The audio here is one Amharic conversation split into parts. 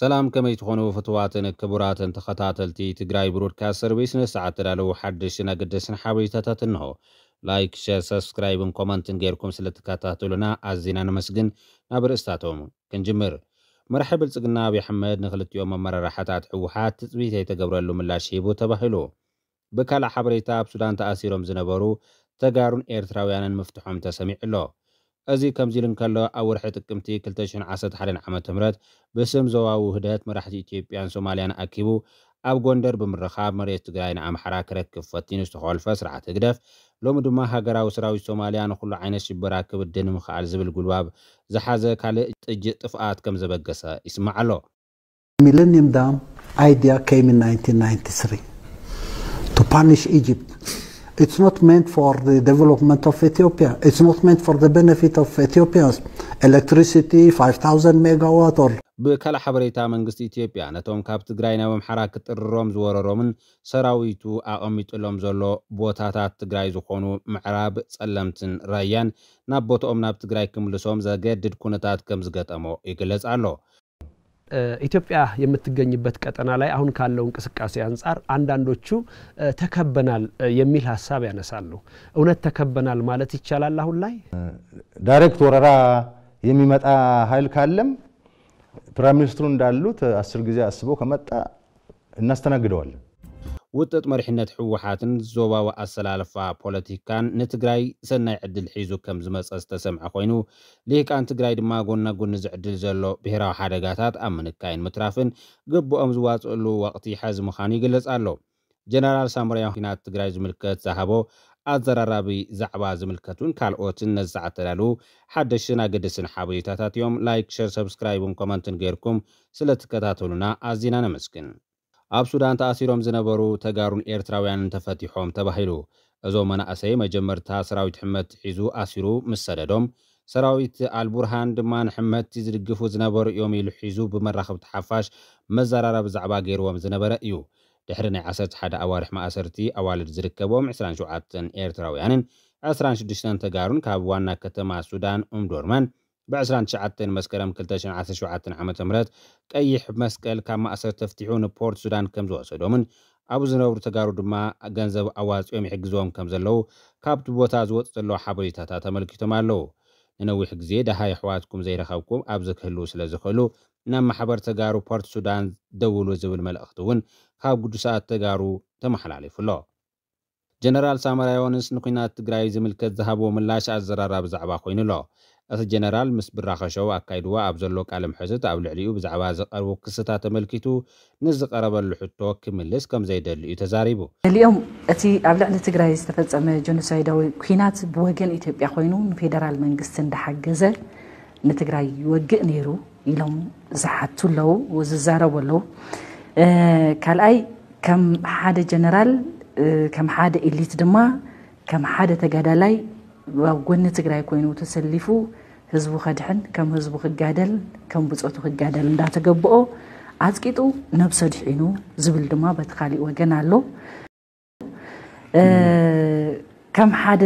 ሰላም ከመይ ትኾኑ ፍትዋትን ክቡራትን ተኸታተልቲ ትግራይ ብሮድካስት ሰርቪስ ንሰዓት ተዳለዉ ሓድሽን ኣገደስን ሓበሬታታት እንሆ ላይክ ሸር ሰብስክራይብን ኮመንትን ጌርኩም ስለ ትከታተሉና ኣዝና ንመስግን ናብ ርእስታቶም ክንጅምር መራሒ ብልፅግና ኣብዪ ኣሕመድ ንክልቲኦም ኣመራርሓታት ሕወሓት ትፅቢት ኣይተገብረሉ ምላሽ ሂቡ ተባሂሉ ብካልእ ሓበሬታ ኣብ ሱዳን ተኣሲሮም ዝነበሩ ተጋሩን ኤርትራውያንን ምፍትሖም ተሰሚዕ ኣሎ እዚ ከም ኢሉ እንከሎ ኣብ ወርሒ ጥቅምቲ 211 ዓ ም ብስም ዞባዊ ውህደት መራሕቲ ኢትዮጵያን ሶማልያን ኣኪቡ ኣብ ጎንደር ብምርኻብ መሬት ትግራይ ንኣምሓራ ክረክብ ፈቲኑ ዝተኸልፈ ስርዓት ህግደፍ ሎሚ ድማ ሃገራዊ ሰራዊት ሶማልያ ንኩሉ ዓይነት ሽበራ ክብድ ንምኽኣል ዝብል ጉልባብ ዝሓዘ ካልእ ጥጅእ ጥፍኣት ከም ዘበገሰ ይስማዕ ኣሎ ሚለኒየም ዳም ኣይድያ ከይም 1993 ቱ ፓኒሽ ኢጅፕት It's not meant for the development of Ethiopia. It's not meant for the benefit of Ethiopians. Electricity 5000 megawatt or ብካልእ ሓበሬታ መንግስቲ ኢትዮጵያ ነቶም ካብ ትግራይ ናብ ኣምሓራ ክጥርሮም ዝወረሮምን ሰራዊቱ ኣቐሚጡሎም ዘሎ ቦታታት ትግራይ ዝኾኑ ምዕራብ ጸለምትን ራያን ናብ ቦታኦም ናብ ትግራይ ክምልሶም ዘገድድ ኩነታት ከም ዝገጠሞ ይግለጽ ኣሎ ኢትዮጵያ የምትገኝበት ቀጠና ላይ አሁን ካለው እንቅስቃሴ አንጻር አንዳንዶቹ ተከበናል የሚል ሀሳብ ያነሳሉ። እውነት ተከበናል ማለት ይቻላል? አሁን ላይ ዳይሬክት ወረራ የሚመጣ ኃይል ካለም ፕራይም ሚኒስትሩ እንዳሉት አስር ጊዜ አስበው ከመጣ እናስተናግደዋለን። ውጥጥ መሪሕነት ሕወሓትን ዞባዊ ኣሰላለፋ ፖለቲካን ንትግራይ ሰናይ ዕድል ሒዙ ከም ዝመፀ ዝተሰምዐ ኮይኑ ልሂቃን ትግራይ ድማ ጎና ጎኒ ዝዕድል ዘሎ ብሔራዊ ሓደጋታት ኣብ ምንካይን ምትራፍን ግብኦም ዝዋፅእሉ ወቅቲ ሕዚ ምዃኑ ይግለጽ ኣሎ ጀነራል ሳምርያ ኩናት ትግራይ ዝምልከት ዝሃቦ ኣዘራራቢ ዛዕባ ዝምልከቱን ካልኦትን ነዚ ዝዓተላሉ ሓደሽን ኣገደስን ሓበሬታታት እዮም ላይክ ሸር ሰብስክራይብን ኮመንትን ገይርኩም ስለ ትከታተሉና ኣዝና ነመስግን ኣብ ሱዳን ተኣሲሮም ዝነበሩ ተጋሩን ኤርትራውያንን ተፈቲሖም ተባሂሉ እዞም መናእሰይ መጀመርታ ሰራዊት ሕመት ሒዙ ኣሲሩ ምስ ሰደዶም ሰራዊት ኣልቡርሃን ድማ ንሕመቲ ዝድግፉ ዝነበሩ እዮም ኢሉ ሒዙ ብመራኸብቲ ሓፋሽ መዘራረቢ ብዛዕባ ገይርዎም ዝነበረ እዩ ድሕሪ ናይ 11 ኣዋርሕ ማእሰርቲ ኣዋልድ ዝርከቦም 27 ኤርትራውያንን 26 ተጋሩን ካብ ዋና ከተማ ሱዳን እምዶርመን ብዕስራን ትሽዓተን መስከረም 217 ዓ ም ቀይሕ መስቀል ካብ ማእሰር ተፍቲሑ ንፖርት ሱዳን ከም ዝወሰዶምን ኣብኡ ዝነብሩ ተጋሩ ድማ ገንዘብ ኣዋፂኦም ይሕግዝዎም ከም ዘለዉ ካብቲ ቦታ ዝወፅእ ዘለዎ ሓበሬታታት ተመልኪቶም ኣለዉ ንነዊሕ ግዜ ደሃ ኣሕዋትኩም ዘይረኸብኩም ኣብዚ ክህልው ስለ ዝኽእሉ ናብ ማሕበር ተጋሩ ፖርት ሱዳን ደውሉ ዝብል መልእኽቲ እውን ካብ ቅዱሳት ተጋሩ ተመሓላሊፉ ኣሎ ጀነራል ሳሞራ ዮኑስ ንኩናት ትግራይ ዝምልከት ዝሃቦ ምላሽ ኣዘራራ ብዛዕባ ኮይኑ ኣሎ እቲ ጀነራል ምስ ብራኸሸው ኣካይድዋ ኣብ ዘሎ ቃለ ምሕትት ኣብ ልዕሊኡ ብዛዕባ ዝቐርቡ ክስታት ተመልኪቱ ንዝቐረበሉ ሕቶ ክምልስ ከም ዘይደሊ እዩ ተዛሪቡ ገሊኦም እቲ ኣብ ልዕሊ ትግራይ ዝተፈፀመ ጀኖሳይዳዊ ኩናት ብወገን ኢትዮጵያ ኮይኑ ንፌደራል መንግስቲ እንዳሓገዘ ንትግራይ ይወግእ ነይሩ ኢሎም ዝሓቱ ኣለው ዝዛረቡ ኣለው ካልኣይ ከም ሓደ ጀነራል ከም ሓደ ኤሊት ድማ ከም ሓደ ተጋዳላይ ኣብ ጎኒ ትግራይ ኮይኑ ተሰሊፉ ህዝቡ ከድሕን ከም ህዝቡ ክጋደል ከም ብፆቱ ክጋደል እንዳተገብኦ ኣፅቂጡ ነብሰ ድሒኑ ዝብል ድማ በቲ ካሊእ ወገን ኣሎ ከም ሓደ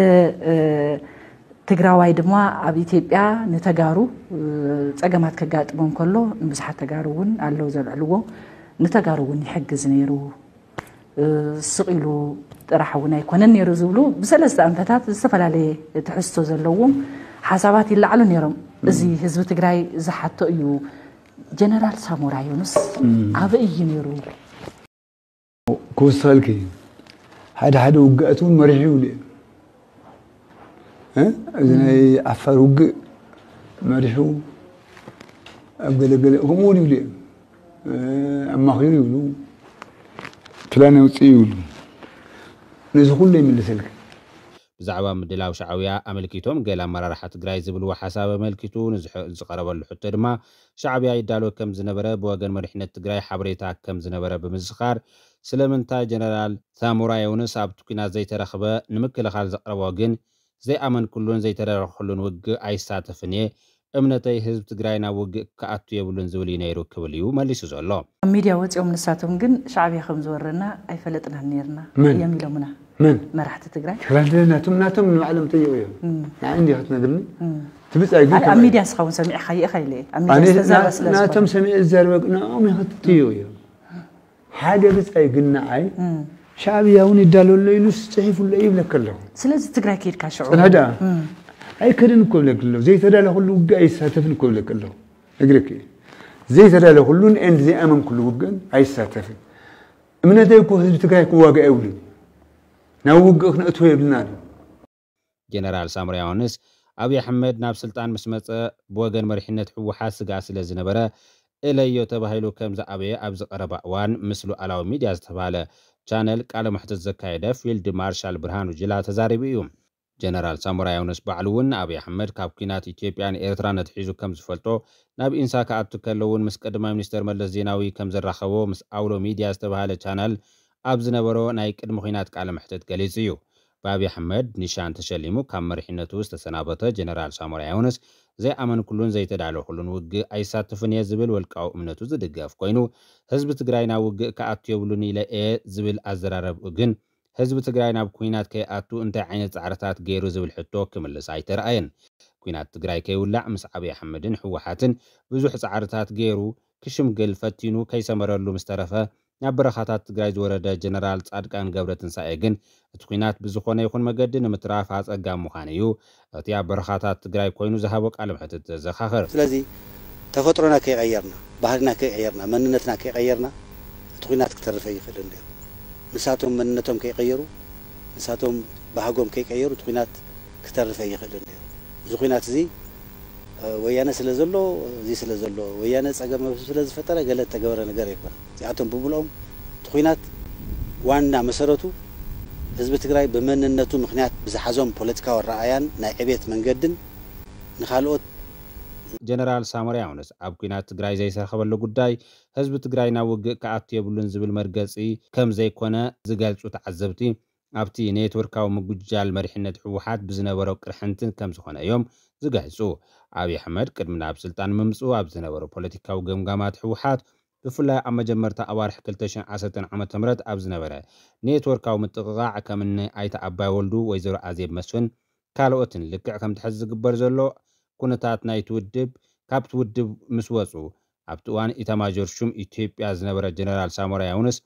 ትግራዋይ ድማ ኣብ ኢትዮጵያ ንተጋሩ ፀገማት ከጋጥሞም ከሎ ንብዙሓት ተጋሩ እውን ኣለው ዘልዕልዎ ንተጋሩ እውን ይሕግዝ ነይሩ ስቂሉ ጥራሕ እውን ኣይኮነን ነይሩ ዝብሉ ብሰለስተ ኣንፈታት ዝተፈላለየ ትሕዝቶ ዘለዎም ሓሳባት ይለዓሉ ነይሮም እዚ ህዝቢ ትግራይ ዝሓቶ እዩ ጀነራል ሳሞራ ዮኑስ ኣበይ እዩ ነይሩ ክውስኸልክ ሓደ ሓደ ውጋእት እውን መሪሒ ይብሉ እዚ ናይ ዓፋር ውግእ መሪሑ ኣብ ገለገለ ከምኡ እውን ይብሉ እዮም ኣማኽሩ ይብሉ ፕላን ኣውፅኡ ይብሉ ነዚ ኩሉ ይምልሰልክ ብዛዕባ ምድላው ሻዕብያ ኣመልኪቶም ገለ ኣመራርሓ ትግራይ ዝብልዎ ሓሳብ ኣመልኪቱ ዝቀረበሉ ሕቶ ድማ ሻዕብያ ይዳሎ ከም ዝነበረ ብወገን መሪሕነት ትግራይ ሓበሬታ ከም ዝነበረ ብምስኻር ስለምንታይ ጀነራል ሳሙራ የውንስ ኣብቲ ኩናት ዘይተረኽበ ንምክልኻል ዘቕረቦ ግን ዘይኣመንኩሉን ዘይተረረኽሉን ውግእ ኣይሳተፍን እየ እምነተይ ህዝቢ ትግራይ ናብ ውግእ ክኣቱ የብሉን ዝብል እዩ ነይሩ ክብል እዩ መሊሱ ዘሎ ኣብ ሚድያ ወፂኦም ንሳቶም ግን ሻዕብያ ከም ዝወረና ኣይፈለጥናን ነርና እዮም ኢሎምና መን መራሕቲ ትግራይ ናቶም ናቶም ንባዕሎም ተየው እዮም ንዓይ እንዲ ክትነግርኒ ትብፃይ ግን ኣብ ሚድያ ንስኻ እውን ሰሚዕካ ይኢኸ ኢለየ ናቶም ሰሚዕ ዝዘረበ ንኦም ይክትትዩ እዮም ሓደ ብፃይ ግን ንዓይ ሻዕብያ እውን ይዳለሎ ኢሉ ፅሒፉሎ ይብለካ ኣለኹ ስለዚ ትግራይ ከይድካ ሽዑ አይክድን እኮ ብለክለሁ ዘይተዳለ ሁሉ ውጋ አይሳተፍን እኮ ብለክለሁ እግርክ ዘይተዳለ ሁሉን ኤንድ ዘይኣመን ኩሉ ውግእን አይሳተፍን እምነተይ እኮ ህዝቢ ትግራይ ክዋጋእ የብሉን ናብ ውግእ ክነእትዎ የብልና ኣሎ ጀነራል ሳሙራ ዮሃንስ ኣብዪ ኣሕመድ ናብ ስልጣን ምስ መፀ ብወገን መሪሕነት ሕወሓት ስጋእ ስለ ዝነበረ እለዮ ተባሂሉ ከም ዝኣበየ ኣብ ዝቐረባ እዋን ምስ ሉኣላዊ ሚድያ ዝተባሃለ ቻነል ቃለ ማሕተት ዘካየደ ፊልድ ማርሻል ብርሃኑ ጅላ ተዛሪቡ እዩ ጀነራል ሳሙራ ዮውነስ በዓሉ እውን ኣብዪ ኣሕመድ ካብ ኩናት ኢትዮጵያን ኤርትራን ነትሒዙ ከም ዝፈልጦ ናብ ኢንሳ ክኣቱ ከሎ እውን ምስ ቀዳማይ ሚኒስተር መለስ ዜናዊ ከም ዘራኸቦ ምስ ኣውሎ ሚድያ ዝተባሃለ ቻናል ኣብ ዝነበሮ ናይ ቅድሚ ኩናት ቃለ ምሕተት ገሊጹ እዩ ብኣብዪ ኣሕመድ ኒሻን ተሸሊሙ ካብ መሪሕነቱ ዝተሰናበተ ጀነራል ሳሙራ ዮውነስ ዘይኣመንኩሉን ዘይተዳለኹሉን ውግእ ኣይሳትፍን እየ ዝብል ወልቃዊ እምነቱ ዝድገፍ ኮይኑ ህዝቢ ትግራይ ናብ ውግእ ከኣቱ የብሉን ኢለ እየ ዝብል ኣዘራረብኡ ግን حزب تگرای ناب کوینات که آتو انتها عینت عرتات گیروز و الحتو کمل سعی تراین کوینات تگرای که ولع مس عبی حمدن حوحاتن بزوح عرتات گیرو کشم قل فتینو کی سمرالو مسترفه نبر خطات تگرای دورده جنرال تادگان جبرتن سعیگن کوینات بزخونه یخون مجد نمتراف از اگام مخانیو اتیا بر خطات کوینو زهابوک علم حتت زخاخر. لذی تفطرنا که غیرنا بهرنا که غیرنا مننتنا که غیرنا کوینات کترفی خلندیم. ንሳቶም መንነቶም ከይቀየሩ ንሳቶም ባህጎም ከይቀየሩ እቲ ኩናት ክተርፍ ኣይኽእልን ነይሩ እዚ ኩናት እዚ ወያነ ስለ ዘሎ እዚ ስለ ዘሎ ወያነ ፀገም ስለ ዝፈጠረ ገለ ተገበረ ነገር ኣይኮነ እዚኣቶም ብምልኦም እቲ ኩናት ዋና መሰረቱ ህዝቢ ትግራይ ብመንነቱ ምክንያት ብዝሓዞም ፖለቲካዊ ኣረኣያን ናይ ዕቤት መንገድን ንካልኦት ጀነራል ሳሞራ ዮውንስ ኣብ ኩናት ትግራይ ዘይሰረኸበሉ ጉዳይ ህዝቢ ትግራይ ናብ ውግእ ክኣቱ የብሉን ዝብል መርገፂ ከም ዘይኮነ ዝገልፁ ተዓዘብቲ ኣብቲ ኔትወርካዊ ምጉጃል መሪሕነት ሕወሓት ብዝነበሮ ቅርሕንትን ከም ዝኾነ እዮም ዝገልፁ ኣብዪ ኣሕመድ ቅድሚ ናብ ስልጣን ምምፁ ኣብ ዝነበሩ ፖለቲካዊ ገምጋማት ሕወሓት ብፍላይ ኣብ መጀመርታ ኣዋርሒ 210 ዓ ም ኣብ ዝነበረ ኔትወርካዊ ምጥቕቓዕ ከምኒ ኣይተ ኣባይ ወልዱ ወይዘሮ ኣዜብ መስፍን ካልኦትን ልክዕ ከም ትሕዚ ዝግበር ዘሎ ኩነታት ናይቲ ውድብ ካብቲ ውድብ ምስ ወፁ ኣብቲ እዋን ኢታማጆር ሹም ኢትዮጵያ ዝነበረ ጀነራል ሳሞራ ያውንስ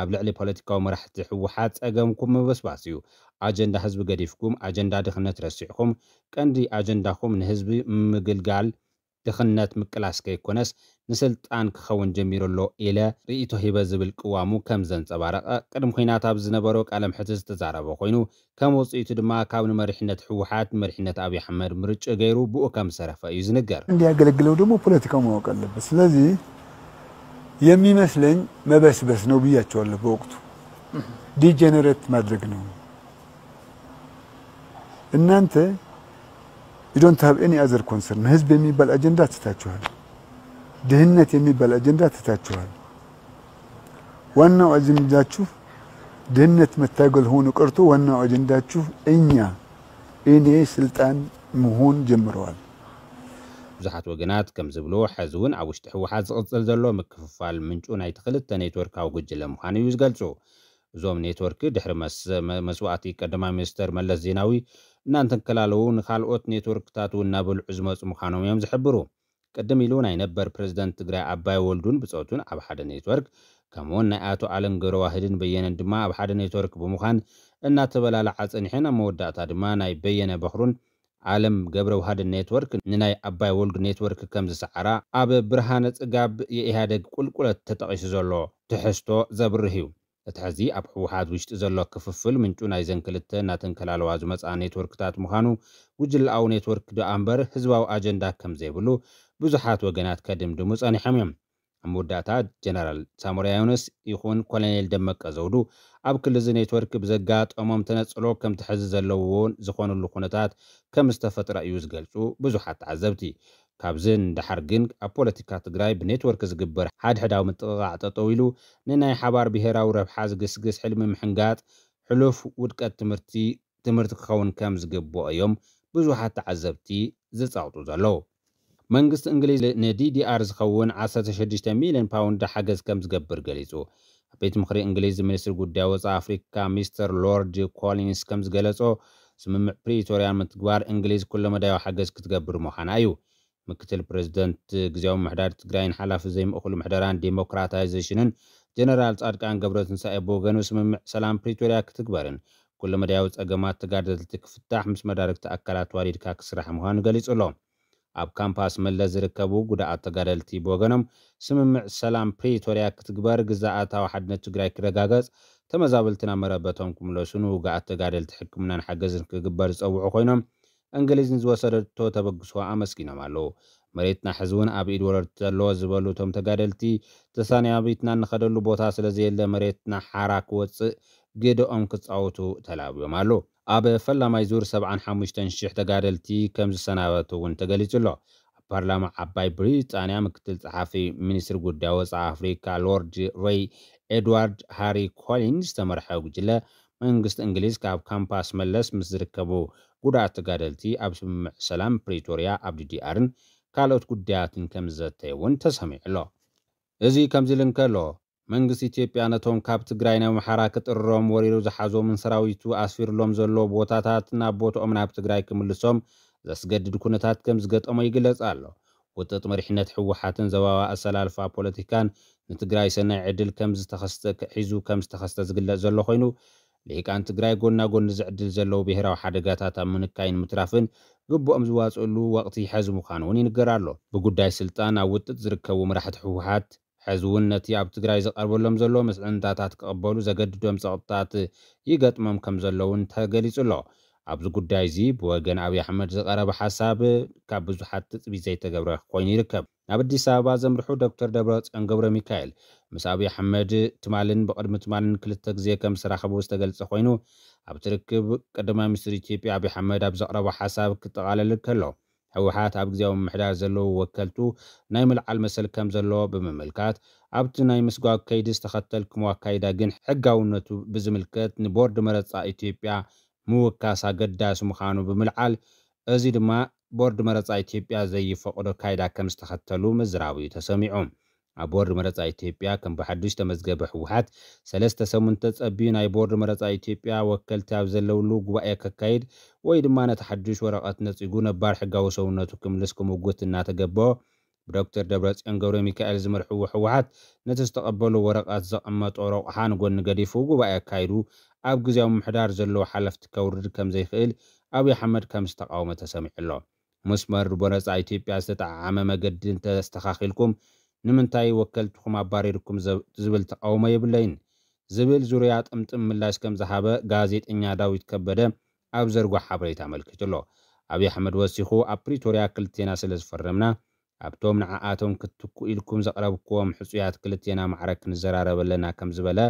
ኣብ ልዕሊ ፖለቲካዊ መራሕቲ ሕወሓት ፀገምኩም ምብስባስ እዩ ኣጀንዳ ህዝቢ ገዲፍኩም ኣጀንዳ ድኽነት ረሲዕኩም ቀንዲ ኣጀንዳኩም ንህዝቢ ምግልጋል ድኽነት ምቅላስ ከይኮነስ ንስልጣን ክኸውን ጀሚሩ ኣሎ ኢለ ርእቶ ሂበ ዝብል ቅዋሙ ከም ዘንፀባረቐ ቅድሚ ኩናት ኣብ ዝነበሮ ቃለ ምሕቲ ዝተዛረበ ኮይኑ ከም ውፅኢቱ ድማ ካብ ንመሪሕነት ሕወሓት መሪሕነት ኣብዪ ኣሕመድ ምርጭ ገይሩ ብኡ ከም ሰረፈ እዩ ዝንገር እንዲያገለግለው ደግሞ ፖለቲካው ማወቅ አለበት ስለዚ የሚመስለኝ መበስበስ ነው ብያቸዋለሁ በወቅቱ ዲጀነሬት ማድረግ ነው እናንተ ዩ ዶንት ሃቭ ኤኒ አዘር ኮንሰርን። ህዝብ የሚባል አጀንዳ ትታችኋል። ድህነት የሚባል አጀንዳ ትታችኋል። ዋናው አጀንዳችሁ ድህነት መታገል ሆኖ ቀርቶ ዋናው አጀንዳችሁ እኛ እኔ ስልጣን መሆን ጀምረዋል። ብዙሓት ወገናት ከም ብሎ ሕዚ እውን ኣብ ውሽጢ ሕወሓት ዝቕፅል ዘሎ ምክፍፋል ምንጩ ናይቲ ክልተ ኔትወርካዊ ጉጅለ ምዃኑ እዩ ዝገልጹ እዞም ኔትወርክ ድሕሪ መስዋእቲ ቀዳማይ ሚኒስተር መለስ ዜናዊ እናንተን ከላለውን ንካልኦት ኔትወርክታት እውን ናብ በልዑ ዝመፁ ምዃኖም እዮም ዝሕብሩ ቅድም ኢሉ ናይ ነበር ፕረዚደንት ትግራይ ኣባይ ወልዱን ብፆቱን ኣብ ሓደ ኔትወርክ ከምኡውን ናይ ኣቶ ኣለም ገረዋህድን በየነን ድማ ኣብ ሓደ ኔትወርክ ብምዃን እናተበላልዓ ፀኒሐን ኣብ መወዳእታ ድማ ናይ በየነ በኽሩን ዓለም ገብረ ውሃድን ኔትወርክ ንናይ ኣባይ ወልዱ ኔትወርክ ከም ዝሰዓራ ኣብ ብርሃነ ፅጋብ የኢህደግ ቁልቁለት ተጠቒሱ ዘሎ ትሕዝቶ ዘብርህ እዩ እቲ ሕዚ ኣብ ሕወሓት ውሽጢ ዘሎ ክፍፍል ምንጩ ናይዘን ክልተ እናተንከላለዋ ዝመፃ ኔትወርክታት ምዃኑ ውጅልኣዊ ኔትወርክ ድኣ እምበር ህዝባዊ ኣጀንዳ ከም ዘይብሉ ብዙሓት ወገናት ከድምድሙ ጸኒሖም እዮም ኣብ መወዳእታ ጀነራል ሳሞራ ዮኑስ ይኹን ኮሎኔል ደመቀ ዘውዱ ኣብ ክልዚ ኔትወርክ ብዘጋጠሞም ተነፅሎ ከምቲ ሕዚ ዘለውዎን ዝኾነሉ ኩነታት ከም ዝተፈጥረ እዩ ዝገልጹ ብዙሓት ተዓዘብቲ ካብዘን እንዳሓር ግን ኣብ ፖለቲካ ትግራይ ብኔትወርክ ዝግበር ሓድሕዳዊ ምጥቕቓዕ ጠጠው ኢሉ ንናይ ሓባር ብሄራዊ ረብሓ ዝግስግስ ሕልሚ ምሕንጋጥ ሕሉፍ ውድቀት ትምህርቲ ትምህርቲ ክኸውን ከም ዝግብኦ እዮም ብዙሓት ተዓዘብቲ ዝፀቕጡ ዘለዉ መንግስቲ እንግሊዝ ንዲዲኣር ዝኸውን 16 ሚልዮን ፓውንድ ሓገዝ ከም ዝገብር ገሊጹ ኣብ ቤት ምክሪ እንግሊዝ ሚኒስትሪ ጉዳይ ወፃኢ ኣፍሪካ ሚስተር ሎርድ ኮሊንስ ከም ዝገለጾ ስምምዕ ፕሪቶርያን ምትግባር እንግሊዝ ኩሎ መዳያዊ ሓገዝ ክትገብር ምዃና እዩ ምክትል ፕሬዚደንት ግዜዊ ምሕዳር ትግራይን ሓላፊ ዘይምእኽሉ ምሕደራን ዴሞክራታይዜሽንን ጀነራል ጻድቃን ገብረ ትንሳኤ ብወገኑ ስምምዕ ሰላም ፕሪቶርያ ክትግበርን ኩሉ መድያዊ ጸገማት ተጋደልቲ ክፍታሕ ምስ መዳርግቲ ኣካላት ዋዲድካ ክስራሕ ምዃኑ ገሊጹ ኣሎ ኣብ ካምፓስ መለስ ዝርከቡ ጉዳኣት ተጋደልቲ ብወገኖም ስምምዕ ሰላም ፕሪቶርያ ክትግበር ግዛኣታዊ ሓድነት ትግራይ ክረጋገጽ ተመዛበልቲ ናብ መረበቶም ክምለሱን ውግኣት ተጋደልቲ ሕክምናን ሓገዝን ክግበር ዝፀውዑ ኮይኖም እንግሊዝ ንዝወሰደቶ ተበግሶ ኣመስኪኖም ኣለዉ መሬትና ሕዚ እውን ኣብ ኢድ ወረርቲ ዘለዎ ዝበሉ እቶም ተጋደልቲ ተሳንያቢትና ንኸደሉ ቦታ ስለ ዘየለ መሬትና ሓራ ክወፅእ ግድኦም ክፃወቱ ተላብዮም ኣሎ ኣብ ፈላማይ ዙር 75000 ተጋደልቲ ከም ዝሰናበቱ እውን ተገሊጹ ኣሎ ኣብ ፓርላማ ዓባይ ብሪጣንያ ምክትል ፀሓፊ ሚኒስትሪ ጉዳይ ወፃኢ ኣፍሪካ ሎርድ ሬይ ኤድዋርድ ሃሪ ኮሊንስ ዝተመርሐ ጉጅለ መንግስቲ እንግሊዝ ካብ ካምፓስ መለስ ምስ ዝርከቡ ጉዳት ተጋደልቲ ኣብ ስምምዕ ሰላም ፕሪቶርያ ኣብ ዲዲኣርን ካልኦት ጉዳያትን ከም ዝዘተየ እውን ተሰሚዑ ኣሎ እዚ ከምዚ ኢልን ከሎ መንግስቲ ኢትዮጵያ ነቶም ካብ ትግራይ ናብ ኣምሓራ ክጥርሮም ወሪሩ ዝሓዞምን ሰራዊቱ ኣስፊርሎም ዘሎ ቦታታት ናብ ቦቶኦም ናብ ትግራይ ክምልሶም ዘስገድድ ኩነታት ከም ዝገጠሞ ይግለጽ ኣሎ ውጥጥ መሪሕነት ሕወሓትን ዘባባ ኣሰላልፋ ፖለቲካን ንትግራይ ሰናይ ዕድል ከም ዝተኸስተ ሒዙ ከም ዝተኸስተ ዝግለጽ ዘሎ ኮይኑ ልሂቃን ትግራይ ጎና ጎኒ ዝዕድል ዘለዉ ብሄራዊ ሓደጋታት ኣብ ምንካይን ምትራፍን ግብኦም ዝዋፅሉ ወቕቲ ሕዚ ምዃኑ እውን ይንገር ኣሎ ብጉዳይ ስልጣን ኣብ ውጥጥ ዝርከቡ መራሕቲ ሕወሓት ሕዚ እውን ነቲ ኣብ ትግራይ ዝቐርበሎም ዘሎ መስዕንታታት ክቕበሉ ዘገድዶም ፀቕጥታት ይገጥሞም ከም ዘለውን ተገሊጹ ኣሎ ኣብዚ ጉዳይ እዚ ብወገን ኣብዪ ኣሕመድ ዝቐረበ ሓሳብ ካብ ብዙሓት ትፅቢት ዘይተገብረ ኮይኑ ይርከብ ናብ ኣዲስ ኣበባ ዘምርሑ ዶክተር ደብረፅዮን ገብረ ሚካኤል ምስ ኣብዪ ኣሕመድ ትማልን ብቅድሚ ትማልን ክልተ ግዜ ከም ዝራኸቡ ዝተገልጸ ኮይኑ ኣብ ትርክብ ቀዳማይ ሚኒስትር ኢትዮጵያ ኣብዪ ኣሕመድ ኣብ ዘቕረቦ ሓሳብ ክጠቓለል ከሎ ህወሓት ኣብ ግዜያዊ ምምሕዳር ዘለዉ ወከልቱ ናይ ምልዓል መሰል ከም ዘለዎ ብምምልካት ኣብቲ ናይ ምስጓግ ከይዲ ዝተኸተልክሞ ኣካይዳ ግን ሕጋውነቱ ብዝምልከት ንቦርድ መረፃ ኢትዮጵያ ምውካስ ኣገዳሲ ምዃኑ ብምልዓል እዚ ድማ ቦርድ መረፃ ኢትዮጵያ ዘይፈቕዶ ካይዳ ከም ዝተኸተሉ ምዝራቡ እዩ ተሰሚዑ ኣብ ቦርድ መረፃ ኢትዮጵያ ከም ብሓዱሽ ተመዝገበ ህወሓት ሰለስተ ሰሙን ፀቢዩ ናይ ቦርድ መረፃ ኢትዮጵያ ወከልቲ ኣብ ዘለውሉ ጉባኤ ከካይድ ወይ ድማ ነቲ ሓዱሽ ወረቐት ነፂጉ ነባር ሕጋዊ ሰውነቱ ክምልስ ክምውት እናተገብኦ ብዶክተር ደብረ ፅዮን ገብረ ሚካኤል ዝመርሕዎ ህወሓት ነቲ ዝተቐበሉ ወረቐት ዘቐመጦ ረቑሓ ንጎኒ ገዲፉ ጉባኤ ኣካይዱ ኣብ ግዜዊ ምሕዳር ዘለዎ ሓለፍቲ ከውርድ ከም ዘይክእል ኣብዪ ኣሕመድ ከም ዝተቃወመ ተሰሚዑ ኣሎ መስመር ቦነፃ ኢትዮጵያ ዝተጠዓዓመ መገዲ እንተስተኻኺልኩም ንምንታይ ወከልትኩም ኣባሪርኩም ዝብል ተቃውሞ የብለይን ዝብል ዙርያ ጥምጥም ምላሽ ከም ዝሃበ ጋዜጠኛ ዳዊት ከበደ ኣብ ዘርጓ ሓበሬታ ኣመልክት ኣሎ ኣብዪ ኣሕመድ ወሲኹ ኣብ ፕሪቶርያ ክልቴና ስለ ዝፈረምና ኣብቶም ንዓኣቶም ክትኩ ኢልኩም ዘቕረብክዎም ሕፁያት ክልቴና ማዕረ ክንዘራረበለና ከም ዝበለ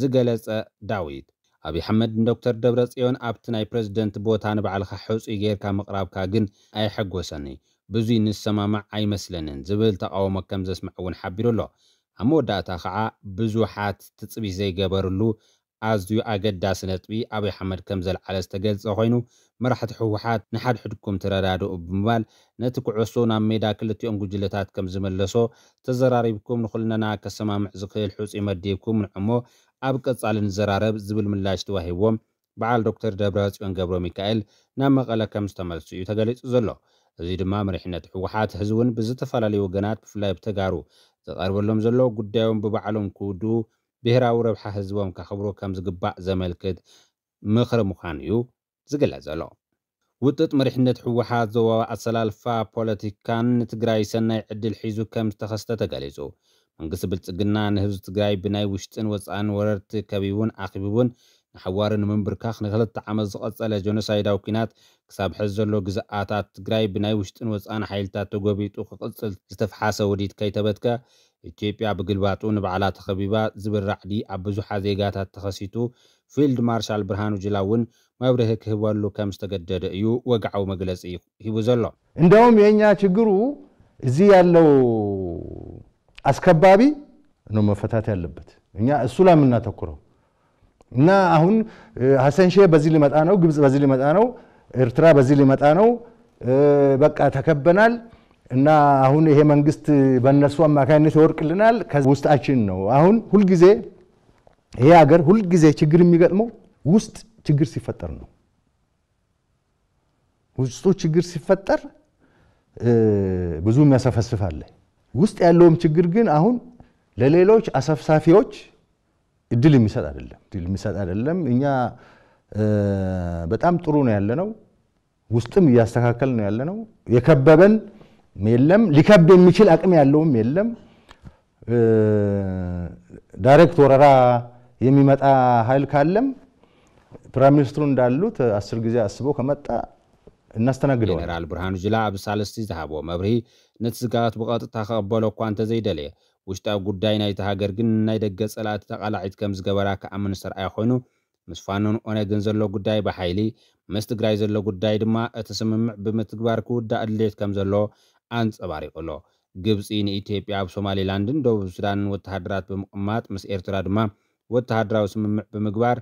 ዝገለፀ ዳዊት أبي حمد دكتور دبرت إيون أبتناي بريزيدنت بوتان بعلخ حوس إيجير كمقرب كاجن أي حق وسني بزي نسمامع أي مسلنن زبل تقاوم كم زسمعون حبير الله أمو داتا خعا بزو حات تتصبي زي جبر الله أزدو أجد داسنت بي أبي حمد كم زل على استجلت زخينو مرحت حوحات نحد حدكم ترادو بمبال نتك عصونا ميدا كلتي أم جلتات كم زملسو تزراري بكم نخلنا كسمامع زخيل حوس إمديبكم نعمو ኣብ ቀጻልን ዘራረብ ዝብል ምላሽ ተዋሂብዎም በዓል ዶክተር ደብረ ፅዮን ገብሮ ሚካኤል ናብ መቐለ ከም ዝተመልሱ እዩ ተገሊጹ ዘሎ እዚ ድማ መሪሕነት ሕወሓት ህዝውን ብዝተፈላለዩ ወገናት ብፍላይ ብተጋሩ ዝቐርበሎም ዘሎ ጉዳዮም ብባዕሎም ክውድኡ ብሄራዊ ረብሓ ህዝቦም ካኽብሮ ከም ዝግባእ ዘመልክት ምኽሪ ምዃን እዩ ዝገለጽ ዘሎ ውጥጥ መሪሕነት ሕወሓት ዞባ ኣሰላልፋ ፖለቲካን ንትግራይ ሰናይ ዕድል ሒዙ ከም ዝተኸስተ ተገሊጹ መንግስቲ ብልፅግና ንህዝቢ ትግራይ ብናይ ውሽጥን ወፃእን ወረርቲ ከቢቡን ኣኺቢቡን ንሓዋሪ ንምንብርካኽ ንክልተ ዓመት ዝቐፀለ ጀኖሳይዳዊ ኩናት ክሳብ ሕዚ ዘሎ ግዝኣታት ትግራይ ብናይ ውሽጥን ወፃእን ሓይልታት ተጎቢጡ ክቕፅል ዝተፍሓሰ ወዲድ ከይተበትከ ኢትዮጵያ ብግልባጡ ንባዕላ ተኸቢባ ዝብል ራዕዲ ኣብ ብዙሓት ዜጋታት ተኸሲቱ ፊልድ ማርሻል ብርሃኑ ጅላ እውን መብርህ ክህበሉ ከም ዝተገደደ እዩ ወግዓዊ መግለፂ ሂቡ ዘሎ እንደውም የእኛ ችግሩ እዚ ያለው አስከባቢ ነው መፈታት ያለበት። እኛ እሱ ላይ የምናተኩረው እና አሁን ሀሰን ሼህ በዚህ ሊመጣ ነው፣ ግብፅ በዚህ ሊመጣ ነው፣ ኤርትራ በዚህ ሊመጣ ነው፣ በቃ ተከበናል እና አሁን ይሄ መንግስት በእነሱ አማካኝነት ይወርቅልናል ውስጣችን ነው። አሁን ሁልጊዜ ይሄ ሀገር ሁልጊዜ ችግር የሚገጥመው ውስጥ ችግር ሲፈጠር ነው። ውስጡ ችግር ሲፈጠር ብዙ የሚያሰፈስፍ ውስጥ ያለውም ችግር ግን አሁን ለሌሎች አሰብሳፊዎች እድል የሚሰጥ አይደለም። እድል የሚሰጥ አይደለም። እኛ በጣም ጥሩ ነው ነው፣ ውስጥም እያስተካከል ነው ነው። የከበበን የለም፣ ሊከብ የሚችል አቅም ያለውም የለም። ዳይሬክት ወረራ የሚመጣ ኃይል ካለም ፕራይም ሚኒስትሩ እንዳሉት አስር ጊዜ አስበው ከመጣ እናስተናግደዋል። ጀነራል ብርሃኑ ጅላ ኣብ ሳለስቲ ዝሃቦ መብርሂ ነቲ ስጋት ብቐጥታ ክቕበሎ እኳ እንተ ዘይደለየ ውሽጣዊ ጉዳይ ናይቲ ሃገር ግን ናይ ደገ ፀላእቲ ተቓላዒት ከም ዝገበራ ከኣምን ዝረኣየ ኮይኑ ምስ ፋኖን ኦነግን ዘሎ ጉዳይ ብሓይሊ ምስ ትግራይ ዘሎ ጉዳይ ድማ እቲ ስምምዕ ብምትግባር ክውዳእ ድሌት ከም ዘሎ ኣንፀባሪቑ ኣሎ ግብፂ ንኢትዮጵያ ኣብ ሶማሌላንድን ደቡብ ሱዳንን ወተሃደራት ብምቕማጥ ምስ ኤርትራ ድማ ወተሃደራዊ ስምምዕ ብምግባር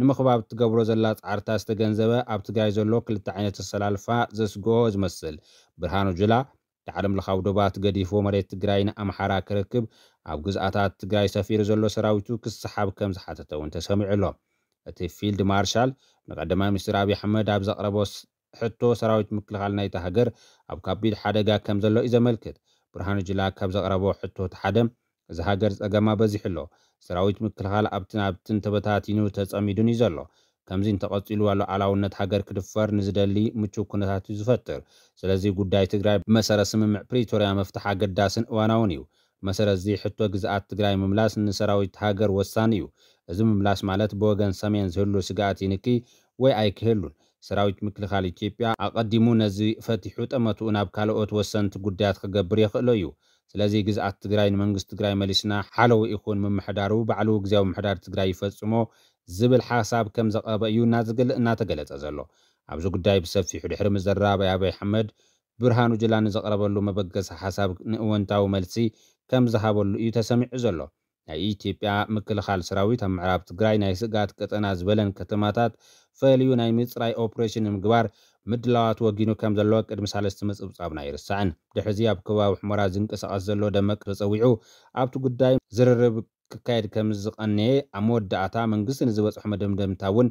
ንምኽባብ እትገብሮ ዘላ ፃዕርታ ዝተገንዘበ ኣብ ትግራይ ዘሎ ክልተ ዓይነት ኣሰላልፋ ዘስግኦ ዝመስል ብርሃኑ ጁላ ንዓለምለኻዊ ዶባት ገዲፎ መሬት ትግራይ ንኣምሓራ ክርክብ ኣብ ግዝኣታት ትግራይ ሰፊሩ ዘሎ ሰራዊቱ ክስሓብ ከም ዝሓተተ እውን ተሰሚዑ ኣሎ እቲ ፊልድ ማርሻል ንቀዳማይ ሚኒስትር ኣብዪ ኣሕመድ ኣብ ዘቕረቦ ሕቶ ሰራዊት ምክልኻል ናይታ ሃገር ኣብ ካቢድ ሓደጋ ከም ዘሎ እዩ ዘመልክት ብርሃኑ ጅላ ካብ ዘቕረቦ ሕቶት ሓደ እዚ ሃገር ፀገማ በዚሕ ኣሎ ሰራዊት ምክልኻል ኣብትን ኣብትን ተበታቲኑ ተጸሚዱን እዩ ዘሎ ከምዚ እንተቐጺሉ ዓላውነት ሃገር ክድፈር ንዝደሊ ምቹው ኩነታት እዩ ዝፈጥር ስለዚ ጉዳይ ትግራይ ብመሰረ ስምምዕ ፕሪቶርያ መፍትሕ ኣገዳስን እዋናውን እዩ መሰረ እዚ ሕቶ ግዝኣት ትግራይ ምምላስ ንሰራዊት ሃገር ወሳኒ እዩ እዚ ምምላስ ማለት ብወገን ሰሜን ዝህሉ ስጋኣት ይንኪ ወይ ኣይክህሉን ሰራዊት ምክልኻል ኢትዮጵያ ኣቐዲሙ ነዚ ፈቲሑ ጠመትኡ ናብ ካልኦት ወሰንቲ ጉዳያት ክገብር የኽእሎ እዩ ስለዚ ግዝኣት ትግራይ ንመንግስቲ ትግራይ መሊስና ሓለው ይኹን ምምሕዳሩ ባዕሉ ግዜዊ ምምሕዳር ትግራይ ይፈፅሞ ዝብል ሓሳብ ከም ዘቐበ እዩ እናዝግል እናተገለፀ ዘሎ ኣብዚ ጉዳይ ብሰፊሑ ድሕሪ ምዘራበይ ኣብይ ኣሕመድ ብርሃኑ ጅላ ንዘቕረበሉ መበገሲ ሓሳብ ንእወንታዊ መልሲ ከም ዝሃበሉ እዩ ተሰሚዑ ዘሎ ናይ ኢትዮጵያ ምክልኻል ሰራዊት ኣብ ምዕራብ ትግራይ ናይ ስጋት ቀጠና ዝበለን ከተማታት ፈልዩ ናይ ምፅራይ ኦፕሬሽን ንምግባር ምድላዋት ወጊኑ ከም ዘለዎ ቅድሚ ሳለስቲ ምፅብጻብና ይርስዕን ድሕዚ ኣብ ከባቢ ሕሞራ ዝንቅስቓስ ዘሎ ደመቅ ተፀዊዑ ኣብቲ ጉዳይ ዝርርብ ክካየድ ከም ዝቐነየ ኣብ መወዳእታ መንግስቲ ንዝበፅሖ መደምደምታ እውን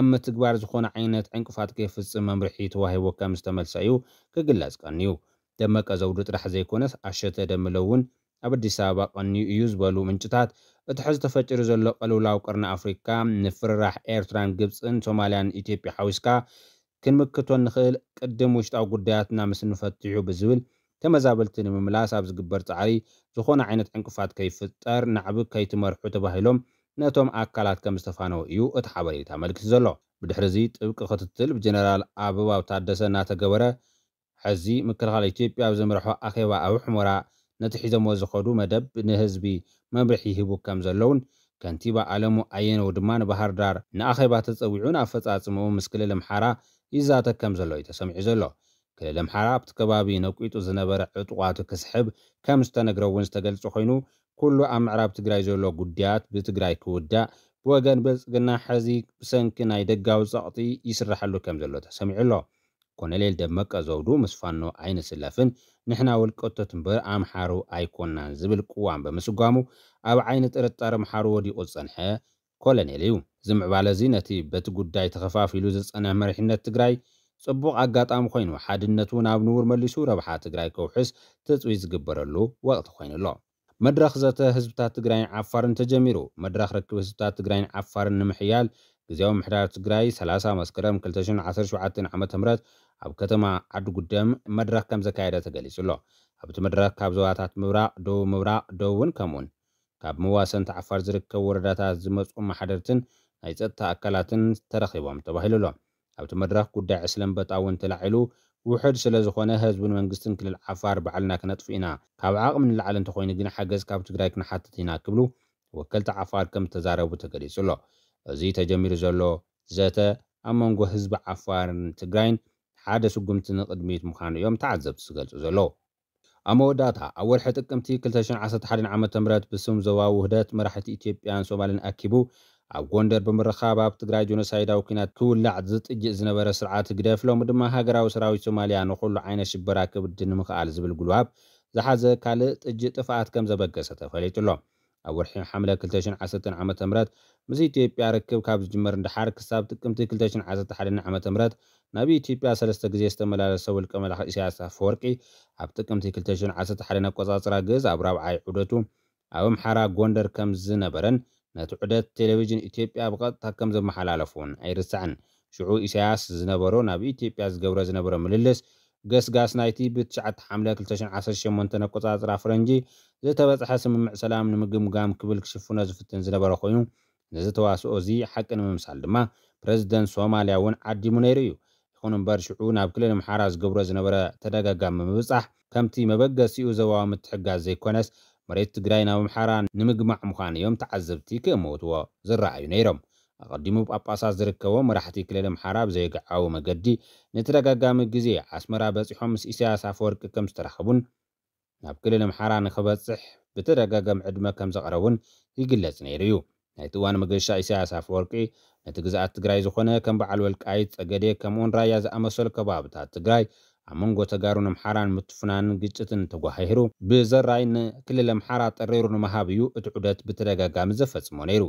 ኣብ ምትግባር ዝኾነ ዓይነት ዕንቅፋት ከይፍፅም መምርሒ ተዋሂቦ ከም ዝተመልሰ እዩ ክግለጽ ቀኒዩ ደመቀ ዘውዱ ጥራሕ ዘይኮነስ ኣሸተ ደምለ እውን ኣብ ኣዲስ ኣበባ ቀኒዩ እዩ ዝበሉ ምንጭታት እቲ ሕዚ ተፈጢሩ ዘሎ ቀልውላው ቅርኒ ኣፍሪካ ንፍርራሕ ኤርትራን ግብፅን ሶማልያን ኢትዮጵያ ሓዊስካ ክንምክቶ ንኽእል ቅድም ውሽጣዊ ጉዳያትና ምስ ንፈትሑ ብዝብል ተመዛበልቲ ንምምላስ ኣብ ዝግበር ፃዕሪ ዝኾነ ዓይነት ዕንቅፋት ከይፍጠር ናዕቢ ከይትመርሑ ተባሂሎም ነቶም ኣካላት ከም ዝተፋነወ እዩ እቲ ሓበሬታ መልክት ዘሎ ብድሕሪ እዚ ጥብቂ ክትትል ብጀነራል ኣበባው ታደሰ እናተገበረ ሕዚ ምክልኻል ኢትዮጵያ ኣብ ዘምርሖ ኣኼባ ኣብ ሕሞራ ነቲ ሒዘሞ ዝኸዱ መደብ ንህዝቢ መምርሒ ይሂቡ ከም ዘለውን ከንቲባ ኣለሙ ኣየነው ድማ ንባህር ዳር ንኣኼባ ተፀዊዑ ንኣፈፃፅምኡ ምስክልል ኣምሓራ እዩ ዛተከም ዘሎ እዩ ተሰሚዑ ዘሎ ክልል ኣምሓራ ኣብቲ ከባቢ ነቂጡ ዝነበረ ዕጡቋቱ ክስሕብ ከም ዝተነግረ እውን ዝተገልጹ ኮይኑ ኩሉ ኣብ ምዕራብ ትግራይ ዘሎ ጉዳያት ብትግራይ ክውዳእ ብወገን ብልፅግና ሕዚ ብሰንኪ ናይ ደጋዊ ፀቕጢ ይስራሐሉ ከም ዘሎ ተሰሚዑ ኣሎ ኮነሌል ደመቀ ዘውዱ ምስ ፋኖ ዓይንስለፍን ንሕና ውልቀ እቶት እምበር ኣምሓሩ ኣይኮናን ዝብል ቅዋም ብምስጓሙ ኣብ ዓይኒ ጥርጣር ምሓሩ ወዲቑ ዝፀንሐ ኮሎኔል እዩ እዚ ምዕባለ እዚ ነቲ በቲ ጉዳይ ተኸፋፊሉ ዝፀንሕ መሪሕነት ትግራይ ጽቡቕ ኣጋጣሚ ኮይኑ ሓድነት እውን ኣብ ንቡር መሊሱ ረብሓ ትግራይ ከውሕስ ትፅዊት ዝግበረሉ ወቕቲ ኮይኑ ኣሎ መድረኽ ዘተ ህዝብታት ትግራይን ዓፋርን ተጀሚሩ መድረኽ ርክብ ህዝብታት ትግራይን ዓፋርን ንምሕያል ግዜዊ ምሕዳር ትግራይ 30 መስከረም 217 ዓ ም ኣብ ከተማ ዓዲ ጉደም መድረኽ ከም ዘካየደ ተገሊጹ ኣሎ ኣብቲ መድረኽ ካብ ዞባታት ምብራቅ ደቡብ ምብራቅ ደቡብን ከምኡውን ካብ መዋሰንቲ ዓፋር ዝርከብ ወረዳታት ዝመፁ ማሓደርትን ናይ ፀጥታ ኣካላትን ተረኺቦም ተባሂሉ ኣሎ ኣብቲ መድረኽ ጉዳይ እስለንበጣ እውን ተላዒሉ ውሕድ ስለ ዝኾነ ህዝብን መንግስትን ክልል ዓፋር በዓልና ክነጥፍ ኢና ካብ ዓቕሚ ንላዕሊ እንተኮይኑ ግን ሓገዝ ካብ ትግራይ ክነሓትት ኢና ክብሉ ወከልቲ ዓፋር ከም ተዛረቡ ተገሊጹ ኣሎ እዚ ተጀሚሩ ዘሎ ዘተ ኣብ መንጎ ህዝቢ ዓፋርን ትግራይን ሓደ ስጉምቲ ንቅድሚት ምዃኑ እዮም ተዓዘብቲ ዝገልፁ ዘለዉ ኣብ መወዳእታ ኣብ ወርሒ ጥቅምቲ 211 ዓ ም ብስም ዞባ ውህደት መራሕቲ ኢትዮጵያን ሶማልን ኣኪቡ ኣብ ጎንደር ብምርኻብ ኣብ ትግራይ ጆኖሳይዳዊ ኩናት ክውላዕ ዝጥጅእ ዝነበረ ስርዓት ግደፍ ሎሚ ድማ ሃገራዊ ሰራዊት ሶማልያ ንኩሉ ዓይነት ሽበራ ክብዲ ንምክኣል ዝብል ጉልባብ ዝሓዘ ካልእ ጥጅእ ጥፍኣት ከም ዘበገሰ ተፈሊጡ ተፈሊጡሎ ኣብ ወርሒ ሓምለ 211 ዓ ም ምስ ኢትዮጵያ ርክብ ካብ ዝጅመር እንድሓር ክሳብ ጥቅምቲ 211 ዓ ም ናብ ኢትዮጵያ ሰለስተ ግዜ ዝተመላለሰ ውልቀ መላኺ ኢሳያስ ኣፈወርቂ ኣብ ጥቅምቲ 211 ኣቆፃፅራ ግዝ ኣብ ራብዓይ ዑደቱ ኣብ ኣምሓራ ጎንደር ከም ዝነበረን ነቲ ዑደት ቴሌቭዥን ኢትዮጵያ ብቐጥታ ከም ዘመሓላለፉን ኣይርስዕን ሽዑ ኢሳያስ ዝነበሮ ናብ ኢትዮጵያ ዝገብረ ዝነበረ ምልልስ ገስጋስ ናይቲ ብ9 ሓምለ 218 ኣቆፃፅራ ፈረንጂ ዝተበፅሐ ስምምዕ ሰላም ንምግምጋም ክብል ክሽፍኖ ዝፍትን ዝነበረ ኮይኑ ነዚ ተዋስኦ እዚ ሓቂ ንምምሳል ድማ ፕረዚደንት ሶማልያ እውን ዓዲሙ ነይሩ እዩ ይኹን እምበር ሽዑ ናብ ክልል ምሓራ ዝገብሮ ዝነበረ ተደጋጋሚ ምብፃሕ ከምቲ መበገሲኡ ዞባዊ ምትሕጋዝ ዘይኮነስ መሬት ትግራይ ናብ ምሓራ ንምግማዕ ምዃን እዮም ተዓዘብቲ ክእመውትዎ ዝረኣዩ ነይሮም ኣቐዲሙ ጳጳሳት ዝርከቦ መራሕቲ ክልል ኣምሓራ ብዘይግዓዊ መገዲ ንተደጋጋሚ ግዜ ኣስመራ በፂሖም ምስ ኢሳያስ ኣፈወርቂ ከም ዝተራኸቡን ናብ ክልል ኣምሓራ ንክበፅሕ ብተደጋጋሚ ዕድመ ከም ዘቕረቡን ይግለጽ ነይሩ እዩ ናይቲ እዋን መገሻ ኢሳያስ ኣፈወርቂ ነቲ ግዛኣት ትግራይ ዝኾነ ከም በዓል ወልቃይት ፀገዴ ከምኡን ራያ ዝኣመሰሉ ከባብታት ትግራይ ኣብ መንጎ ተጋሩን ኣምሓራን ምትፍናን ግጭትን ተጓሂሩ ብዘራይ ንክልል ኣምሓራ ጠሪሩ ንምሃብ እዩ እቲ ዑደት ብተደጋጋሚ ዘፈጽሞ ነይሩ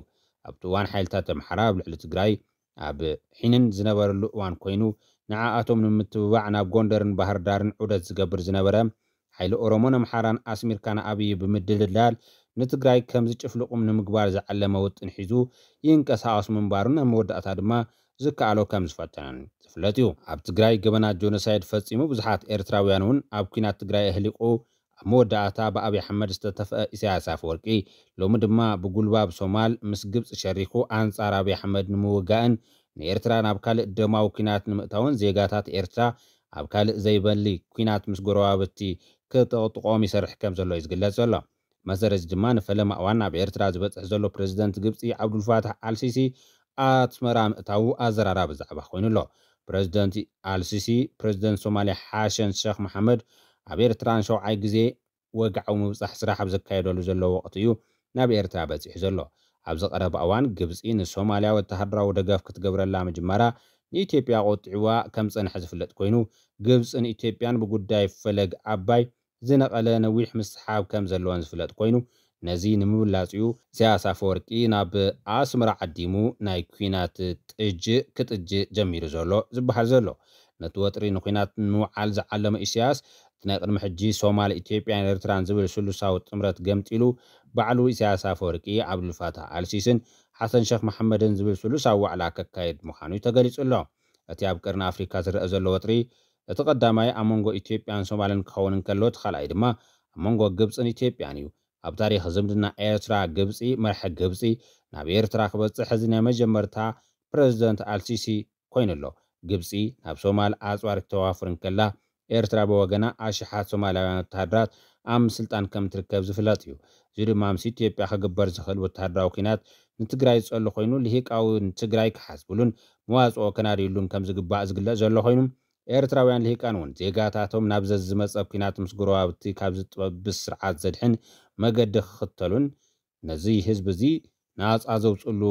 ኣብቲ እዋን ሓይልታት ኣምሓራ ኣብ ልዕሊ ትግራይ ኣብ ሒንን ዝነበረሉ እዋን ኮይኑ ንዓኣቶም ንምትብባዕ ናብ ጎንደርን ባህር ዳርን ዑደት ዝገብር ዝነበረ ሓይሊ ኦሮሞን ኣምሓራን ኣስሚርካ ንኣብዪ ብምድልዳል ንትግራይ ከም ዝጭፍልቁም ንምግባር ዝዓለመ ውጥን ሒዙ ይንቀሳቐሱ ምንባሩን ኣብ መወዳእታ ድማ ዝከኣሎ ከም ዝፈተነን ዝፍለጥ እዩ ኣብ ትግራይ ገበናት ጆኖሳይድ ፈፂሙ ብዙሓት ኤርትራውያን እውን ኣብ ኩናት ትግራይ ኣህሊቁ ኣብ መወዳእታ ብኣብ ኣሕመድ ዝተተፍአ ኢሳያስ ኣፈወርቂ ሎሚ ድማ ብጉልባብ ሶማል ምስ ግብፂ ሸሪኩ ኣንጻር ኣብዪ ኣሕመድ ንምውጋእን ንኤርትራ ናብ ካልእ ደማዊ ኩናት ንምእታውን ዜጋታት ኤርትራ ኣብ ካልእ ዘይበሊ ኩናት ምስ ጎረባብቲ ክጥቕጥቆም ይሰርሕ ከም ዘሎ እዩ ዝግለጽ ዘሎ መሰረዚ ድማ ንፈለማ እዋን ኣብ ኤርትራ ዝበፅሕ ዘሎ ፕረዚደንት ግብፂ ዓብዱልፋትሕ ኣልሲሲ ኣስመራ ምእታዊ ኣዘራራቢ ዛዕባ ኮይኑ ኣሎ ፕረዚደንት ኣልሲሲ ፕረዚደንት ሶማልያ ሓሸን ሸክ መሓመድ ኣብ ኤርትራን ሸውዓይ ግዜ ወግዓዊ ምብፃሕ ስራሕ ኣብ ዘካየደሉ ዘለዎ ወቅቲ እዩ ናብ ኤርትራ በፂሑ ዘሎ ኣብዚ ቀረባ እዋን ግብፂ ንሶማልያ ወተሃድራዊ ደገፍ ክትገብረላ መጀመራ ንኢትዮጵያ ቆጢዕዋ ከም ፀንሐ ዝፍለጥ ኮይኑ ግብፅን ኢትዮጵያን ብጉዳይ ፈለግ ኣባይ ዝነቐለ ነዊሕ ምስሓብ ከም ዘለዎን ዝፍለጥ ኮይኑ ነዚ ንምብላፅኡ ስያሳ ፈወርቂ ናብ ኣስምራ ዓዲሙ ናይ ኩናት ጥጅእ ክጥጅእ ጀሚሩ ዘሎ ዝበሃል ዘሎ ነቲ ወጥሪ ንኩናት ንምውዓል ዝዓለመ ኢሳያስ ንቅድሚ ሕጂ ሶማል ኢትዮጵያን ኤርትራን ዝብል ስሉሳዊ ጥምረት ገምጢሉ ባዕሉ ኢሳያስ ኣፈወርቂ ዓብዱልፋታሕ ኣልሲስን ሓሰን ሸክ መሓመድን ዝብል ስሉሳዊ ዋዕላ ከካየድ ምዃኑ እዩ ተገሊጹ ኣሎ እቲ ኣብ ቅርኒ ኣፍሪካ ዝርአ ዘሎ ወጥሪ እቲ ቀዳማይ ኣብ መንጎ ኢትዮጵያን ሶማልን ክኸውን እንከሎ እቲ ካልኣይ ድማ ኣብ መንጎ ግብፅን ኢትዮጵያን እዩ ኣብ ታሪክ ዝምድና ኤርትራ ግብፂ መርሒ ግብፂ ናብ ኤርትራ ክበፅሕ ሕዚ ናይ መጀመርታ ፕረዚደንት ኣልሲሲ ኮይኑ ኣሎ ግብፂ ናብ ሶማል ኣፅዋር ክተዋፍር እንከላ ኤርትራ ብወገና ኣሽሓት ሶማላውያን ወተሃድራት ኣብ ምስልጣን ከም ትርከብ ዝፍለጥ እዩ እዚ ድማ ምስ ኢትዮጵያ ክግበር ዝኽእል ወተሃድራዊ ኩናት ንትግራይ ዝፀሉ ኮይኑ ልሂቃውን ትግራይ ክሓስብሉን መዋፅኦ ከናድዩሉን ከም ዝግባእ ዝግለፅ ዘሎ ኮይኑ ኤርትራውያን ልሂቃን እውን ዜጋታቶም ናብ ዘዝመፀብ ኩናት ምስ ጉረባብቲ ካብ ዝጥበብስ ስርዓት ዘድሕን መገዲ ክኽተሉን ነዚ ህዝቢ እዚ ናፃ ዘውፅሉ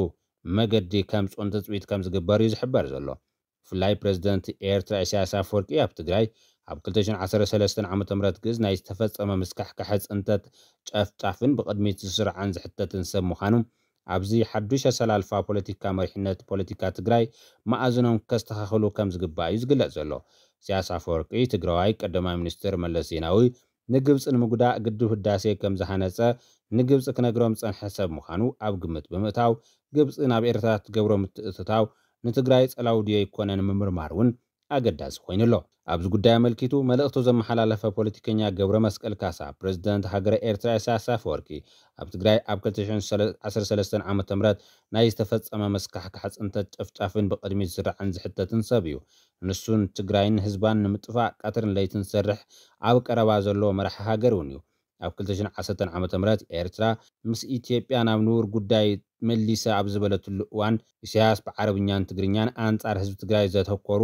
መገዲ ከም ፆን ተፅቢት ከም ዝግበር እዩ ዝሕበር ዘሎ ብፍላይ ፕረዚደንት ኤርትራ ኢሳያስ ኣፈወርቂ ኣብ ትግራይ ኣብ 213 ዓ ም ግዝ ናይ ዝተፈፀመ ምስካሕካሕ ፅንተት ጨፍጫፍን ብቅድሚት ዝስርዓን ዝሕተትን ሰብ ምዃኑ ኣብዚ ሓዱሽ ኣሰላልፋ ፖለቲካ መሪሕነት ፖለቲካ ትግራይ ማእዝኖም ከስተኻኽሉ ከም ዝግባእ እዩ ዝግለጽ ዘሎ ስያሳ ፈወርቂ ትግራዋይ ቀዳማይ ሚኒስትር መለስ ዜናዊ ንግብፂ ንምጉዳእ ግድብ ህዳሴ ከም ዝሃነፀ ንግብፂ ክነግሮም ፀንሐ ሰብ ምዃኑ ኣብ ግምት ብምእታው ግብፂ ናብ ኤርትራ ትገብሮ ምትእትታው ንትግራይ ፀላው ድዮ ይኮነ ንምምርማር እውን ኣገዳሲ ኣሎ ኣብዚ ጉዳይ ኣመልኪቱ መልእኽቱ ዘመሓላለፈ ፖለቲከኛ ገብረ መስቀል ካሳ ፕረዚደንት ሃገረ ኤርትራ ኢሳያስ ኣፈወርቂ ኣብ ትግራይ ኣብ 213 ዓ ም ናይ ዝተፈፀመ መስካሕካሕ ፅንተት ጨፍጫፍን ብቅድሚት ዝስራዕን ዝሕተትን ሰብ እዩ ንሱን ትግራይን ህዝባን ንምጥፋእ ቀትርን ለይትን ዝሰርሕ ኣብ ቀረባ ዘለዎ መራሒ ሃገር እውን እዩ ኣብ 210 ዓ ም ኤርትራ ምስ ኢትዮጵያ ናብ ንቡር ጉዳይ መሊሰ ኣብ ዝበለትሉ እዋን እስያስ ብዓረብኛን ትግርኛን ኣንጻር ህዝቢ ትግራይ ዘተኮሩ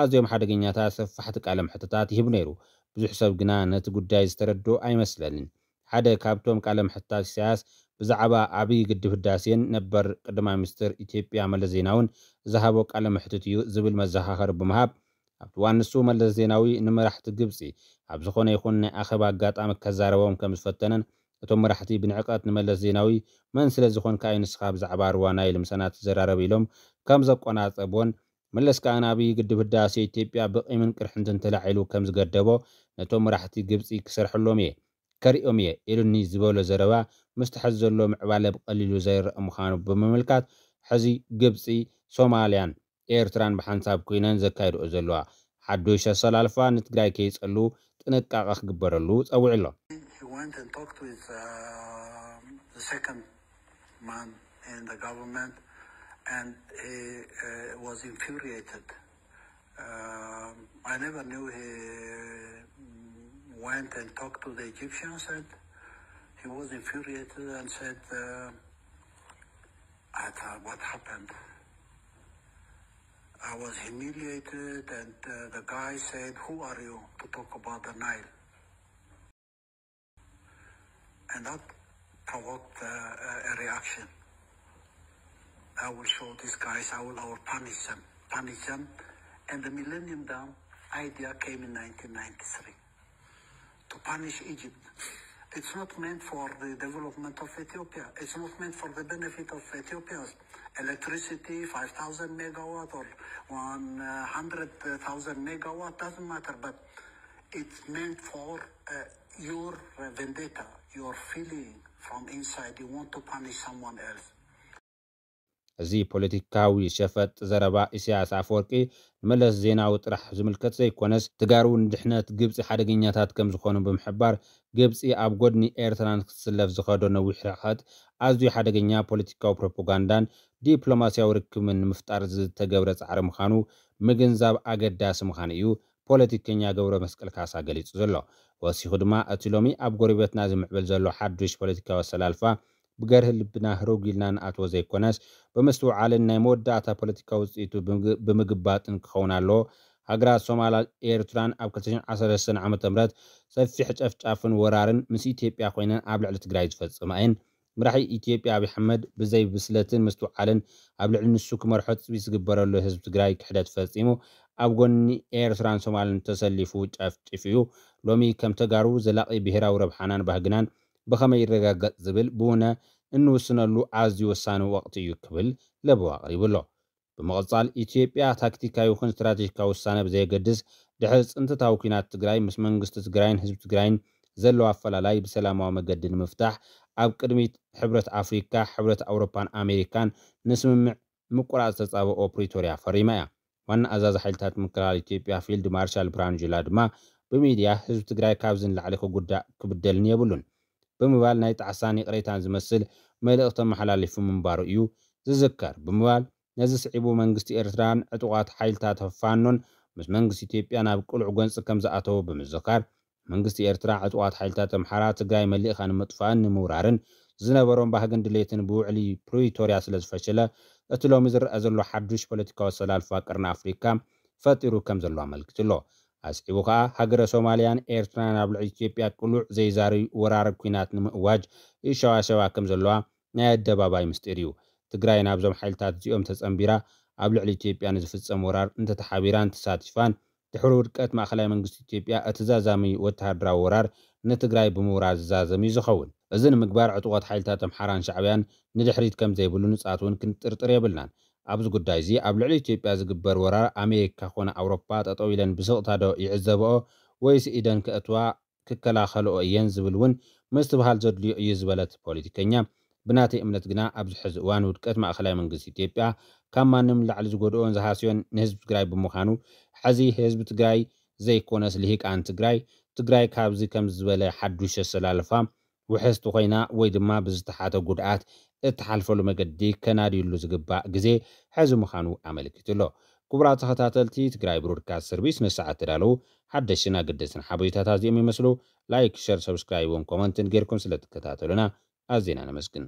ኣዝዮም ሓደገኛታት ሰፋሕቲ ቃለ ምሕትታት ይህብ ነይሩ ብዙሕ ሰብ ግና ነቲ ጉዳይ ዝተረድኦ ኣይመስለንን ሓደ ካብቶም ቃለ ምሕትታት ኢሳያስ ብዛዕባ ዓብዪ ግድብ ህዳሴን ነበር ቀዳማይ ሚኒስትር ኢትዮጵያ መለስ ዜናውን ዝሃቦ ቃለ ምሕትት እዩ ዝብል መዘኻኸሪ ብምሃብ ኣብቲ እዋን ንሱ መለስ ዜናዊ ንመራሕቲ ግብፂ ኣብ ዝኾነ ይኹን ናይ ኣኼባ ኣጋጣሚ ከዛረቦም ከም ዝፈተነን እቶም መራሕቲ ብንዕቀት ንመለስ ዜናዊ መን ስለ ዝኾንካ እዩ ንስኻ ብዛዕባ ሩዋ ናይል ምሰናት ዘራረብ ኢሎም ከም ዘቆናፀቦን መለስ ከዓ ናብ ግድብ ህዳሴ ኢትዮጵያ ብቂምን ቅርሕን ተንተላዒሉ ከም ዝገደቦ ነቶም መራሕቲ ግብፂ ክሰርሐሎም እየ ከሪኦም እየ ኢሉኒ ዝበሎ ዘረባ ምስቲ ሕዚ ዘሎ ምዕባለ ብቐሊሉ ዘይርአ ምዃኑ ብምምልካት ሕዚ ግብፂ ሶማልያን ኤርትራን ብሓንሳብ ኮይነን ዘካይድኦ ዘለዋ ሓዱሽ ኣሰላልፋ ንትግራይ ከይፀሉ ጥንቃቐ ክግበረሉ ፀዊዕ ኣሎ And the government and he uh, was infuriated. Uh, I never knew he mm, went and talked to the Egyptians, and he was infuriated and said, uh, I thought, what happened? I was humiliated, and uh, the guy said, Who are you to talk about the Nile? And that provoked uh, a reaction. I will show these guys, I will, I will punish them, punish them. And the Millennium Dam idea came in 1993 to punish Egypt. It's not meant for the development of Ethiopia. It's not meant for the benefit of Ethiopians. Electricity, 5,000 megawatt or 100,000 megawatt, doesn't matter, but it's meant for uh, your vendetta, your feeling from inside. You want to punish someone else. እዚ ፖለቲካዊ ሸፈጥ ዘረባ እስያስ ኣፈወርቂ መለስ ዜናዊ ጥራሕ ዝምልከት ዘይኮነስ ትጋሩ ንድሕነት ግብፂ ሓደገኛታት ከም ዝኾኑ ብምሕባር ግብፂ ኣብ ጎድኒ ኤርትራን ክትስለፍ ዝኸዶ ነዊሕ ርሕቐት ኣዝዩ ሓደገኛ ፖለቲካዊ ፕሮፓጋንዳን ዲፕሎማስያዊ ርክብን ንምፍጣር ዝተገብረ ፃዕሪ ምዃኑ ምግንዛብ ኣገዳሲ ምዃኑ እዩ ፖለቲከኛ ገብረ መስቀል ካሳ ገሊጹ ዘሎ ወሲኹ ድማ እቲ ሎሚ ኣብ ጎረቤትና ዝምዕብል ዘሎ ሓዱሽ ፖለቲካዊ ኣሰላልፋ ብገርህ ልብና ህረጉኢልናን ኣትዎ ዘይኮነስ ብምስትውዓልን ናይ መወዳእታ ፖለቲካ ውፅኢቱ ብምግባጥን ክኸውን ኣለዎ ሃገራት ሶማላ ኤርትራን ኣብ 213 ዓ ም ሰፊሕ ጨፍጫፍን ወራርን ምስ ኢትዮጵያ ኮይነን ኣብ ልዕሊ ትግራይ ዝፈጽማ እየን ምራሒ ኢትዮጵያ ኣብ ኣሕመድ ብዘይ ብስለትን ምስትውዓልን ኣብ ልዕሊ ንሱ ክመርሖ ፅቢ ዝግበረሉ ህዝቢ ትግራይ ክሕደት ፈፂሙ ኣብ ጎኒ ኤርትራን ሶማልን ተሰሊፉ ጨፍጭፍ እዩ ሎሚ ከም ተጋሩ ዘላቂ ብሄራዊ ረብሓናን ባህግናን بخمي رقاق زبل بونا إنو سنلو عازي وسانو وقت يكبل لبو أقريب الله بمغطال إتيبيا تاكتيكا يوخن استراتيجيكا وسانا بزي قدس دحز انت تاوكينات تقراي مسمن قست تقراين حزب تقراين زلو أفلالاي بسلامة ومقد المفتاح أب قدميت حبرة أفريكا حبرة أوروبان أمريكان نسممع مقرات تتابعو بريتوريا فريمايا ዋና ኣዛዚ ሓይልታት ምክልኻል ኢትዮጵያ ፊልድ ማርሻል ብርሃኑ ጁላ ድማ ብሚድያ ህዝቢ ትግራይ ካብዝን ላዕሊ ክጉዳእ ክብደልን የብሉን بمبال نايت عساني قريتان زمسل ملئغ تمحلالي في منبارو إيو تذكر بمبال نزس عبو منغستي إرتران عطوغات حيل تا تفانون مس منغستي تيبيانا بكل عقوان سكم زاعتو بمزكار منغستي إرتران عطوغات حيل تا تمحارات غاي ملئغان متفان مورارن زنبارون بهاقن دليتن بو علي بروي فشلة اتلو مزر ازلو حدوش بوليتيكا وصلال فاكرن افريكا فاتيرو كمزلو عمل كتلو ኣስዒቡ ከዓ ሃገረ ሶማልያን ኤርትራን ኣብ ልዕሊ ኢትዮጵያ ቅሉዕ ዘይዛረዩ ወራር ኩናት ንምእዋጅ ይሸዋሸባ ከም ዘለዋ ናይ ኣደባባይ ምስጢር እዩ ትግራይ ናብዞም ሓይልታት እዚኦም ተፀንቢራ ኣብ ልዕሊ ኢትዮጵያ ንዝፍፀም ወራር እንተተሓቢራን ተሳቲፋን ድሕሪ ውድቀት ማእኸላይ መንግስቲ ኢትዮጵያ እቲ ወተሃድራዊ ወራር ንትግራይ ብምውራር ዝዛዘም እዩ ዝኸውን እዚ ንምግባር ዕጡቆት ሓይልታት ኣምሓራን ሻዕብያን ንድሕሪት ከም ዘይብሉ ንጻት እውን ክንጥርጥር የብልናን ኣብዚ ጉዳይ እዚ ኣብ ልዕሊ ኢትዮጵያ ዝግበር ወራር ኣሜሪካ ኮነ ኣውሮፓ ጠጠው ኢለን ብስቕታ ዶ ይዕዘብኦ ወይስ ኢደን ክእትዋ ክከላኸልኦ እየን ዝብል እውን ምስትብሃል ዘድልዩ እዩ ዝበለት ፖለቲከኛ ብናተይ እምነት ግና ኣብዚ ሕዚ እዋን ውድቀት ማእኸላይ መንግስቲ ኢትዮጵያ ካብ ማንም ላዕሊ ዝጎድኦን ዝሃስዮን ንህዝቢ ትግራይ ብምዃኑ ሕዚ ህዝቢ ትግራይ ዘይኮነስ ልሂቃን ትግራይ ትግራይ ካብዚ ከም ዝበለ ሓዱሽ ኣሰላልፋ ውሕስቲ ኮይና ወይ ድማ ብዝተሓተ ጉድኣት እተሓልፈሉ መገዲ ከናድዩሉ ዝግባእ ግዜ ሕዚ ምዃኑ ኣመልኪቱ ኣሎ ክቡራት ተኸታተልቲ ትግራይ ብሮድካስት ሰርቪስ ንሰዓት ተዳለዉ ሓደሽን ኣገደስን ሓበሬታታት እዚኦም ይመስሉ ላይክ ሸር ሰብስክራይብን ኮመንትን ጌርኩም ስለ ትከታተሉና ኣዜና ነመስግን